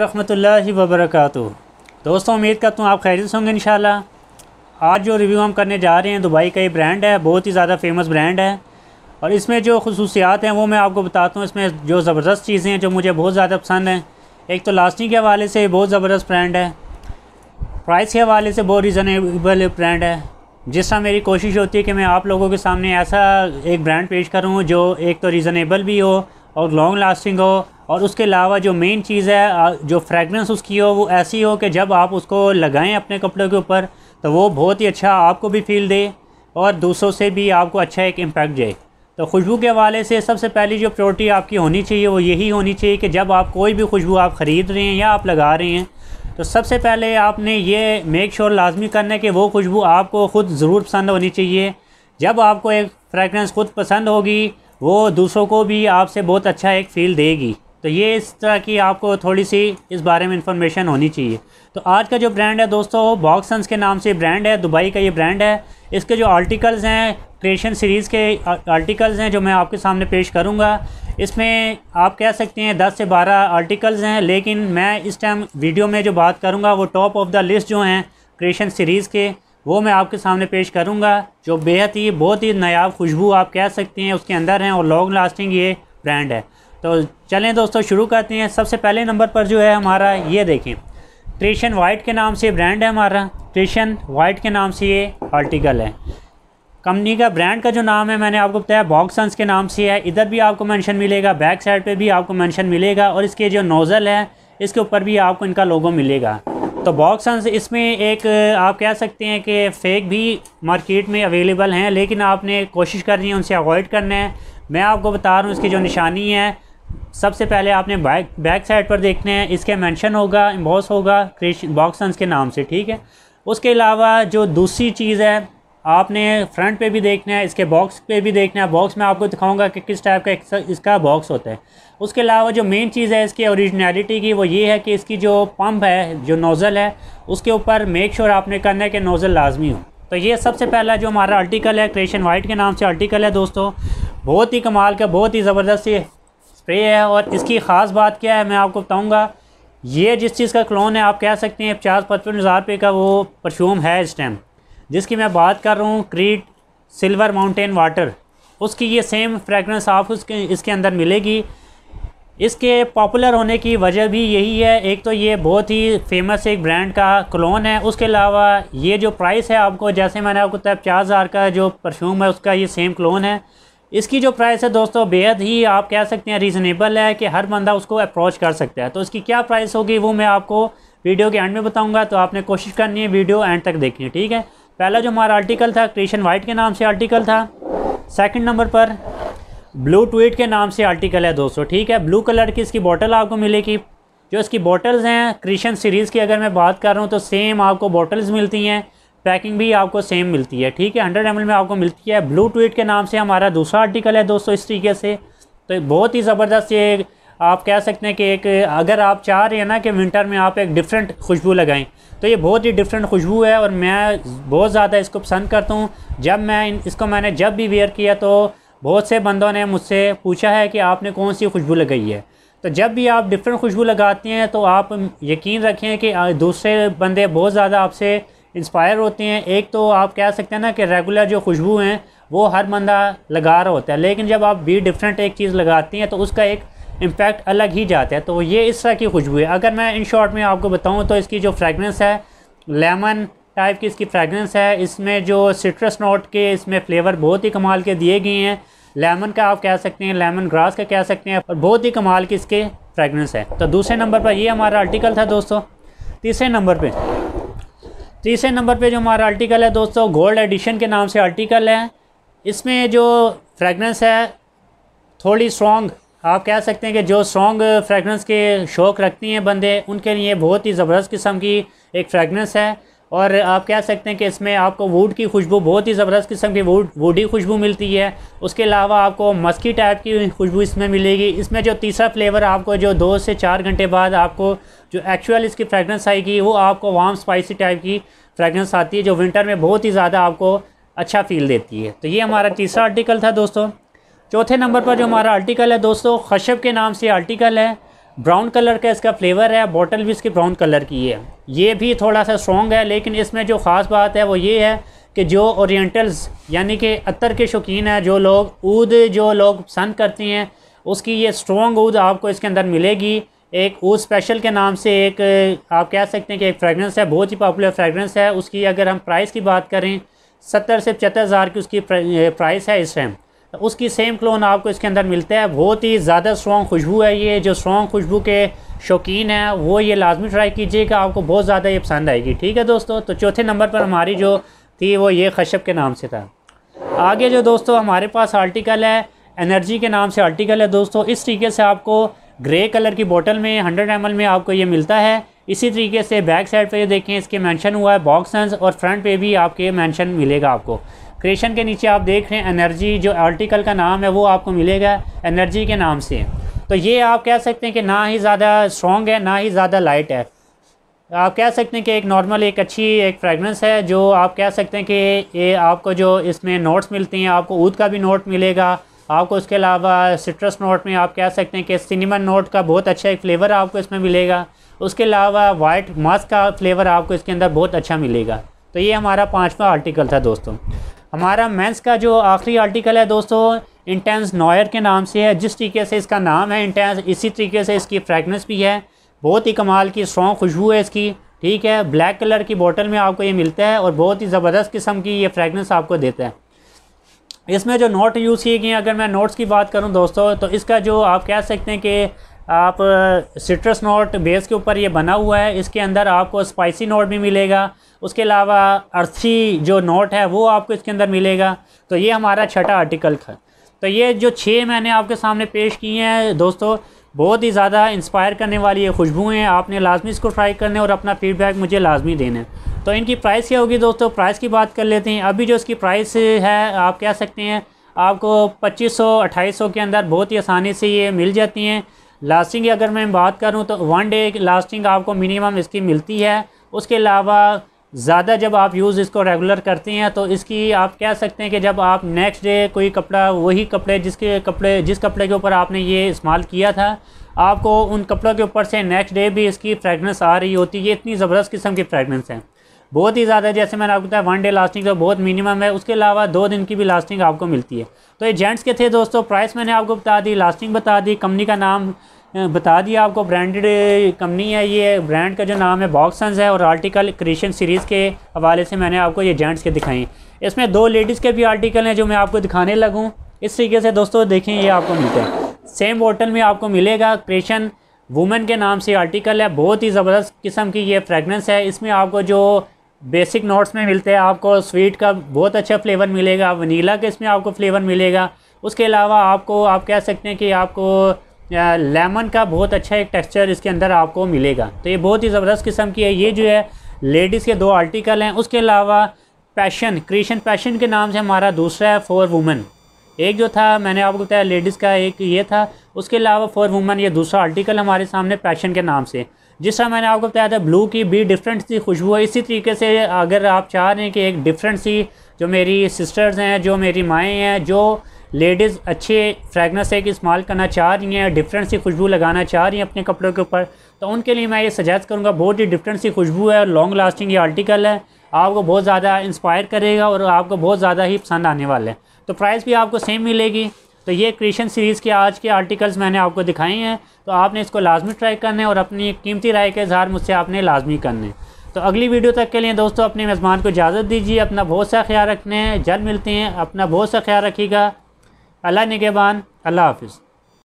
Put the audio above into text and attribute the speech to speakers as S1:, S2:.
S1: लि वबरकातु दोस्तों उम्मीद करता हूँ आप खैरियत होंगे इन आज जो रिव्यू हम करने जा रहे हैं दुबई का ये ब्रांड है बहुत ही ज़्यादा फेमस ब्रांड है और इसमें जो खसूसियात हैं वो मैं आपको बताता हूँ इसमें जो ज़बरदस्त चीज़ें हैं जो मुझे बहुत ज़्यादा पसंद हैं एक तो लास्टिंग के हवाले से बहुत ज़बरदस्त ब्रांड है प्राइस के हवाले से बहुत रिजनेबल ब्रांड है जिस तरह मेरी कोशिश होती है कि मैं आप लोगों के सामने ऐसा एक ब्रांड पेश करूँ जो एक तो रीज़नेबल भी हो और लॉन्ग लास्टिंग हो और उसके अलावा जो मेन चीज़ है जो फ्रेगरेंस उसकी हो वो ऐसी हो कि जब आप उसको लगाएं अपने कपड़ों के ऊपर तो वो बहुत ही अच्छा आपको भी फील दे और दूसरों से भी आपको अच्छा एक इम्पैक्ट जाए तो खुशबू के हवाले से सबसे पहली जो प्रोटी आपकी होनी चाहिए वो यही होनी चाहिए कि जब आप कोई भी खुशबू आप ख़रीद रहे हैं या आप लगा रहे हैं तो सबसे पहले आपने ये मेक श्योर sure लाजमी करना है कि वो खुशबू आपको ख़ुद ज़रूर पसंद होनी चाहिए जब आपको एक फ्रेगरेंस ख़ुद पसंद होगी वो दूसरों को भी आपसे बहुत अच्छा एक फ़ील देगी तो ये इस तरह की आपको थोड़ी सी इस बारे में इंफॉर्मेशन होनी चाहिए तो आज का जो ब्रांड है दोस्तों बॉक्स के नाम से ब्रांड है दुबई का ये ब्रांड है इसके जो आर्टिकल्स हैं क्रिएशन सीरीज़ के आर्टिकल्स हैं जो मैं आपके सामने पेश करूँगा इसमें आप कह सकते हैं दस से बारह आर्टिकल्स हैं लेकिन मैं इस टाइम वीडियो में जो बात करूँगा वो टॉप ऑफ द लिस्ट जो हैं क्रिएशन सीरीज़ के वो मैं आपके सामने पेश करूँगा जो बेहद ही बहुत ही नायाब खुशबू आप कह सकते हैं उसके अंदर हैं और लॉन्ग लास्टिंग ये ब्रांड है तो चलें दोस्तों शुरू करते हैं सबसे पहले नंबर पर जो है हमारा ये देखें ट्रेशन वाइट के नाम से ब्रांड है हमारा ट्रेशन वाइट के नाम से ये आर्टिकल है कंपनी का ब्रांड का जो नाम है मैंने आपको बताया बॉक्सन्स के नाम से है इधर भी आपको मेंशन मिलेगा बैक साइड पे भी आपको मेंशन मिलेगा और इसके जो नोज़ल है इसके ऊपर भी आपको इनका लोगो मिलेगा तो बॉक्सन्स इसमें एक आप कह सकते हैं कि फ़ेक भी मार्केट में अवेलेबल हैं लेकिन आपने कोशिश करनी है उनसे अवॉइड करना है मैं आपको बता रहा हूँ इसकी जो निशानी है सबसे पहले आपने बैक बैक साइड पर देखने हैं इसके मेंशन होगा इम्बॉस होगा क्रिएशन बॉक्सन्स के नाम से ठीक है उसके अलावा जो दूसरी चीज़ है आपने फ्रंट पे भी देखना है इसके बॉक्स पे भी देखना है बॉक्स में आपको दिखाऊंगा कि किस टाइप का इसका बॉक्स होता है उसके अलावा जो मेन चीज़ है इसकी ओरिजिनलिटी की वो ये है कि इसकी जो पंप है जो नोज़ल है उसके ऊपर मेक श्योर आपने करना है कि नोज़ल लाजमी हो तो ये सबसे पहला जो हमारा आर्टिकल है क्रेशन वाइट के नाम से आर्टिकल है दोस्तों बहुत ही कमाल का बहुत ही ज़बरदस्त स्प्रे है और इसकी ख़ास बात क्या है मैं आपको बताऊँगा ये जिस चीज़ का क्लोन है आप कह सकते हैं पचास पचपन हज़ार रुपये का वो परफ्यूम है इस टाइम जिसकी मैं बात कर रहा हूँ क्रीट सिल्वर माउंटेन वाटर उसकी ये सेम फ्रेगरेंस आप उसके इसके अंदर मिलेगी इसके पॉपुलर होने की वजह भी यही है एक तो ये बहुत ही फेमस एक ब्रांड का क्लोन है उसके अलावा ये जो प्राइस है आपको जैसे मैंने आपको बताया पचास हज़ार का जो परफ्यूम है उसका ये सेम क्लोन है इसकी जो प्राइस है दोस्तों बेहद ही आप कह सकते हैं रीज़नेबल है कि हर बंदा उसको अप्रोच कर सकता है तो इसकी क्या प्राइस होगी वो मैं आपको वीडियो के एंड में बताऊंगा तो आपने कोशिश करनी है वीडियो एंड तक देखनी है ठीक है पहला जो हमारा आर्टिकल था क्रिशन वाइट के नाम से आर्टिकल था सेकेंड नंबर पर ब्लू ट्वीट के नाम से आर्टिकल है दोस्तों ठीक है ब्लू कलर की इसकी बॉटल आपको मिलेगी जो इसकी बॉटल्स हैं क्रिशन सीरीज़ की अगर मैं बात कर रहा हूँ तो सेम आपको बॉटल्स मिलती हैं पैकिंग भी आपको सेम मिलती है ठीक है हंड्रेड एम में आपको मिलती है ब्लू ट्वीट के नाम से हमारा दूसरा आर्टिकल है दोस्तों इस तरीके से तो बहुत ही ज़बरदस्त ये आप कह सकते हैं कि एक अगर आप चाह रहे हैं ना कि विंटर में आप एक डिफरेंट खुशबू लगाएं तो ये बहुत ही डिफरेंट खुशबू है और मैं बहुत ज़्यादा इसको पसंद करता हूँ जब मैं इसको मैंने जब भी वेयर किया तो बहुत से बंदों ने मुझसे पूछा है कि आपने कौन सी खुशबू लगाई है तो जब भी आप डिफरेंट खुशबू लगाते हैं तो आप यकीन रखें कि दूसरे बंदे बहुत ज़्यादा आपसे इंस्पायर होते हैं एक तो आप कह सकते हैं ना कि रेगुलर जो खुशबू हैं वो हर बंदा लगा रहा होता है लेकिन जब आप भी डिफरेंट एक चीज़ लगाती हैं तो उसका एक इम्पैक्ट अलग ही जाता है तो ये इस तरह की खुशबू है अगर मैं इन शॉर्ट में आपको बताऊँ तो इसकी जो फ्रेगरेंस है लेमन टाइप की इसकी फ्रेगरेंस है इसमें जो सिट्रस नोट के इसमें फ्लेवर बहुत ही कमाल के दिए गए हैं लेमन का आप कह सकते हैं लेमन ग्रास का कह सकते हैं और बहुत ही कमाल की इसके फ्रेगरेंस है तो दूसरे नंबर पर ये हमारा आर्टिकल था दोस्तों तीसरे नंबर पर तीसरे नंबर पे जो हमारा आर्टिकल है दोस्तों गोल्ड एडिशन के नाम से आर्टिकल है इसमें जो फ्रेगरेंस है थोड़ी स्ट्रॉन्ग आप कह सकते हैं कि जो स्ट्रॉन्ग फ्रेगरेंस के शौक़ रखती हैं बंदे उनके लिए बहुत ही ज़बरदस्त किस्म की एक फ्रेगरेंस है और आप कह सकते हैं कि इसमें आपको वुड की खुशबू बहुत ही ज़बरदस्त किस्म की वुड वुडी खुशबू मिलती है उसके अलावा आपको मस्की टाइप की खुशबू इसमें मिलेगी इसमें जो तीसरा फ्लेवर आपको जो दो से चार घंटे बाद आपको जो एक्चुअल इसकी फ्रेगरेंस आएगी वो आपको वार्म स्पाइसी टाइप की फ्रेगरेंस आती है जो विंटर में बहुत ही ज़्यादा आपको अच्छा फील देती है तो ये हमारा तीसरा आर्टिकल था दोस्तों चौथे नंबर पर जो हमारा आर्टिकल है दोस्तों खशब के नाम से आर्टिकल है ब्राउन कलर का इसका फ्लेवर है बॉटल भी इसकी ब्राउन कलर की है ये भी थोड़ा सा स्ट्रॉन्ग है लेकिन इसमें जो ख़ास बात है वो ये है कि जो ओरिएंटल्स यानी कि अतर के शौकीन है जो लोग ऊद जो लोग पसंद करते हैं उसकी ये स्ट्रॉन्ग ऊद आपको इसके अंदर मिलेगी एक ऊद स्पेशल के नाम से एक आप कह सकते हैं कि एक फ्रेगरेंस है बहुत ही पॉपुलर फ्रेगरेंस है उसकी अगर हम प्राइस की बात करें सत्तर से पचहत्तर हज़ार की उसकी प्राइस है इस टाइम उसकी सेम क्लोन आपको इसके अंदर मिलता है बहुत ही ज़्यादा स्ट्रॉन्ग खुशबू है ये जो स्ट्रॉन्ग खुशबू के शौकीन है वो ये लाजमी ट्राई कीजिएगा आपको बहुत ज़्यादा ये पसंद आएगी ठीक है दोस्तों तो चौथे नंबर पर हमारी जो थी वो ये खशब के नाम से था आगे जो दोस्तों हमारे पास आर्टिकल है एनर्जी के नाम से आर्टिकल है दोस्तों इस तरीके से आपको ग्रे कलर की बोतल में हंड्रेड एम में आपको ये मिलता है इसी तरीके से बैक साइड पे देखें इसके मेंशन हुआ है बॉक्स और फ्रंट पे भी आपके मेंशन मिलेगा आपको क्रिएशन के नीचे आप देख रहे हैं एनर्जी जो आर्टिकल का नाम है वो आपको मिलेगा एनर्जी के नाम से तो ये आप कह सकते हैं कि ना ही ज़्यादा स्ट्रॉन्ग है ना ही ज़्यादा लाइट है आप कह सकते हैं कि एक नॉर्मल एक अच्छी एक फ्रेगरेंस है जो आप कह सकते हैं कि ये आपको जो इसमें नोट्स मिलते हैं आपको ऊद का भी नोट मिलेगा आपको उसके अलावा सिट्रस नोट में आप कह सकते हैं कि सिनेमन नोट का बहुत अच्छा एक फ्लेवर आपको इसमें मिलेगा उसके अलावा वाइट मास्क का फ्लेवर आपको इसके अंदर बहुत अच्छा मिलेगा तो ये हमारा पाँचवा आर्टिकल था दोस्तों हमारा मेंस का जो आखिरी आर्टिकल है दोस्तों इंटेंस नॉयर के नाम से है जिस तरीके से इसका नाम है इंटेंस इसी तरीके से इसकी फ्रेगनेंस भी है बहुत ही कमाल की स्ट्रॉन्ग खुशबू है इसकी ठीक है ब्लैक कलर की बोतल में आपको ये मिलता है और बहुत ही ज़बरदस्त किस्म की ये फ्रेगनेंस आपको देता है इसमें जो नोट यूज़ किए गए हैं अगर मैं नोट्स की बात करूं दोस्तों तो इसका जो आप कह सकते हैं कि आप सिट्रस नोट बेस के ऊपर ये बना हुआ है इसके अंदर आपको स्पाइसी नोट भी मिलेगा उसके अलावा अर्थी जो नोट है वो आपको इसके अंदर मिलेगा तो ये हमारा छठा आर्टिकल था तो ये जो छः मैंने आपके सामने पेश किए हैं दोस्तों बहुत ही ज़्यादा इंस्पायर करने वाली ये खुशबू हैं आपने लाजमी इसको ट्राई करने और अपना फीडबैक मुझे लाजमी देना है तो इनकी प्राइस क्या होगी दोस्तों प्राइस की बात कर लेते हैं अभी जो इसकी प्राइस है आप कह सकते हैं आपको 2500 2800 के अंदर बहुत ही आसानी से ये मिल जाती हैं लास्टिंग की अगर मैं बात करूँ तो वन डे लास्टिंग आपको मिनिमम इसकी मिलती है उसके अलावा ज़्यादा जब आप यूज़ इसको रेगुलर करते हैं तो इसकी आप कह सकते हैं कि जब आप नेक्स्ट डे कोई कपड़ा वही कपड़े जिसके कपड़े जिस कपड़े के ऊपर आपने ये इस्तेमाल किया था आपको उन कपड़ों के ऊपर से नेक्स्ट डे भी इसकी फ्रेगनेंस आ रही होती है ये इतनी ज़बरदस्त किस्म की फ्रेगनेंस है बहुत ही ज़्यादा जैसे मैंने आपको बताया वन डे लास्टिंग तो बहुत मिनिमम है उसके अलावा दो दिन की भी लास्टिंग आपको मिलती है तो ये जेंट्स के थे दोस्तों प्राइस मैंने आपको बता दी लास्टिंग बता दी कंपनी का नाम बता दिया आपको ब्रांडेड कंपनी है ये ब्रांड का जो नाम है बॉक्सन्स है और आर्टिकल क्रिएशन सीरीज़ के हवाले से मैंने आपको ये जेंट्स के दिखाए इसमें दो लेडीज़ के भी आर्टिकल हैं जो मैं आपको दिखाने लगूँ इस तरीके से दोस्तों देखें ये आपको मिलता है सेम बोटल में आपको मिलेगा क्रिएशन वुमेन के नाम से आर्टिकल है बहुत ही ज़बरदस्त किस्म की ये फ्रेगनेंस है इसमें आपको जो बेसिक नोट्स में मिलते हैं आपको स्वीट का बहुत अच्छा फ्लेवर मिलेगा वनीला के इसमें आपको फ्लेवर मिलेगा उसके अलावा आपको आप कह सकते हैं कि आपको लेमन का बहुत अच्छा एक टेक्सचर इसके अंदर आपको मिलेगा तो ये बहुत ही ज़बरदस्त किस्म की है ये जो है लेडीज़ के दो आर्टिकल हैं उसके अलावा पैशन क्रिएशन पैशन के नाम से हमारा दूसरा है फॉर वुमेन एक जो था मैंने आपको बताया लेडीज़ का एक ये था उसके अलावा फॉर वुमेन ये दूसरा आर्टिकल हमारे सामने पैशन के नाम से जिस तरह मैंने आपको बताया था ब्लू की भी डिफरेंट सी खुशबू है इसी तरीके से अगर आप चाह रहे हैं कि एक डिफरेंट सी जो मेरी सिस्टर्स हैं जो मेरी माएँ हैं जो लेडीज़ अच्छे फ्रेगनेंस एक इस्तेमाल करना चाह रही हैं डिफरेंट सी खुशबू लगाना चाह रही हैं अपने कपड़ों के ऊपर तो उनके लिए मैं ये सजेस्ट करूँगा बहुत ही डिफरेंट सी खुशबू है और लॉन्ग लास्टिंग ये आर्टिकल है आपको बहुत ज़्यादा इंस्पायर करेगा और आपको बहुत ज़्यादा ही पसंद आने वाले हैं तो प्राइस भी आपको सेम मिलेगी तो ये क्रिएशन सीरीज़ के आज के आर्टिकल्स मैंने आपको दिखाई हैं तो आपने इसको लाजमी ट्राई करने और अपनी कीमती राय के इजहार मुझसे आपने लाजमी करने तो अगली वीडियो तक के लिए दोस्तों अपने मेज़बान को इजाज़त दीजिए अपना बहुत सा ख्याल रखने जल मिलते हैं अपना बहुत सा ख्याल रखिएगा अल्लाह निगेबान अल्लाह हाफिज़